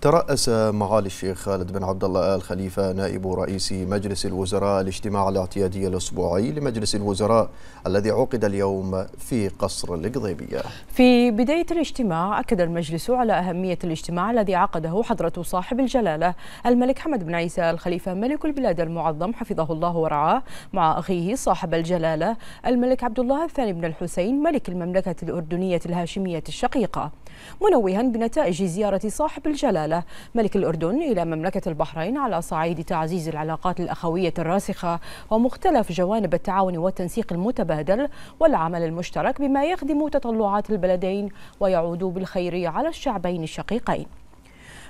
ترأس معالي الشيخ خالد بن عبد الله آل خليفة نائب رئيس مجلس الوزراء الاجتماع الاعتيادي الأسبوعي لمجلس الوزراء الذي عقد اليوم في قصر القضيبية في بداية الاجتماع أكد المجلس على أهمية الاجتماع الذي عقده حضرة صاحب الجلالة الملك حمد بن عيسى الخليفة ملك البلاد المعظم حفظه الله ورعاه مع أخيه صاحب الجلالة الملك عبد الله الثاني بن الحسين ملك المملكة الأردنية الهاشمية الشقيقة منوها بنتائج زيارة صاحب الجلالة ملك الأردن إلى مملكة البحرين على صعيد تعزيز العلاقات الأخوية الراسخة ومختلف جوانب التعاون والتنسيق المتبادل والعمل المشترك بما يخدم تطلعات البلدين ويعود بالخير على الشعبين الشقيقين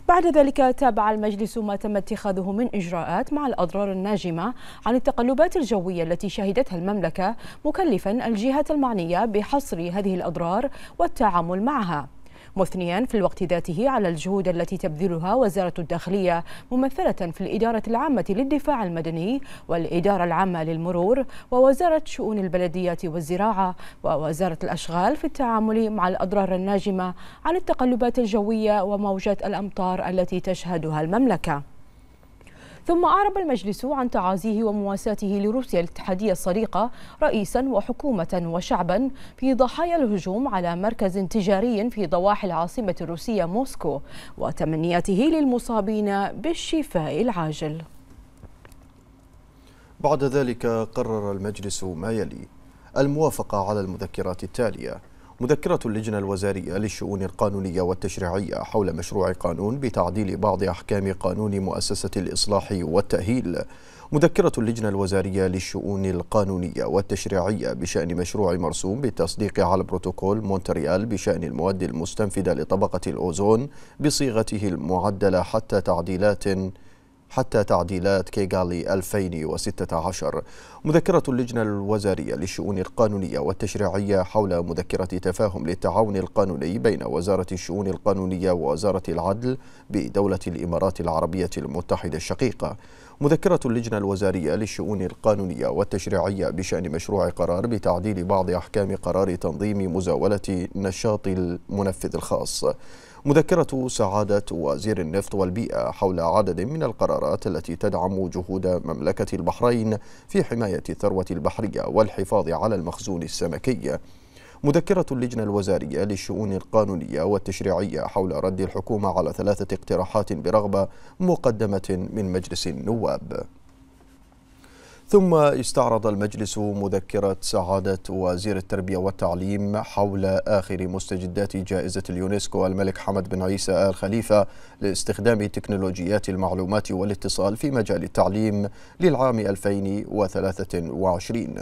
بعد ذلك تابع المجلس ما تم اتخاذه من إجراءات مع الأضرار الناجمة عن التقلبات الجوية التي شهدتها المملكة مكلفا الجهات المعنية بحصر هذه الأضرار والتعامل معها مثنيا في الوقت ذاته على الجهود التي تبذلها وزارة الداخلية ممثلة في الإدارة العامة للدفاع المدني والإدارة العامة للمرور ووزارة شؤون البلديات والزراعة ووزارة الأشغال في التعامل مع الأضرار الناجمة عن التقلبات الجوية وموجات الأمطار التي تشهدها المملكة ثم أعرب المجلس عن تعازيه ومواساته لروسيا الاتحادية الصديقة رئيسا وحكومة وشعبا في ضحايا الهجوم على مركز تجاري في ضواحي العاصمة الروسية موسكو وتمنياته للمصابين بالشفاء العاجل بعد ذلك قرر المجلس ما يلي الموافقة على المذكرات التالية مذكرة اللجنة الوزارية للشؤون القانونية والتشريعية حول مشروع قانون بتعديل بعض أحكام قانون مؤسسة الإصلاح والتأهيل مذكرة اللجنة الوزارية للشؤون القانونية والتشريعية بشأن مشروع مرسوم بالتصديق على بروتوكول مونتريال بشأن المواد المستنفدة لطبقة الأوزون بصيغته المعدلة حتى تعديلات حتى تعديلات كيغالي 2016 مذكرة اللجنة الوزارية للشؤون القانونية والتشريعية حول مذكرة تفاهم للتعاون القانوني بين وزارة الشؤون القانونية ووزارة العدل بدولة الإمارات العربية المتحدة الشقيقة مذكرة اللجنة الوزارية للشؤون القانونية والتشريعية بشأن مشروع قرار بتعديل بعض أحكام قرار تنظيم مزاولة نشاط المنفذ الخاص مذكرة سعادة وزير النفط والبيئة حول عدد من القرارات التي تدعم جهود مملكة البحرين في حماية الثروة البحرية والحفاظ على المخزون السمكي مذكرة اللجنة الوزارية للشؤون القانونية والتشريعية حول رد الحكومة على ثلاثة اقتراحات برغبة مقدمة من مجلس النواب ثم استعرض المجلس مذكرة سعادة وزير التربية والتعليم حول آخر مستجدات جائزة اليونسكو الملك حمد بن عيسى آل خليفة لاستخدام تكنولوجيات المعلومات والاتصال في مجال التعليم للعام 2023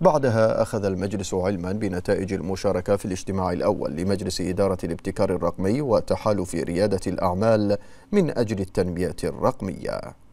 بعدها أخذ المجلس علما بنتائج المشاركة في الاجتماع الأول لمجلس إدارة الابتكار الرقمي وتحالف ريادة الأعمال من أجل التنمية الرقمية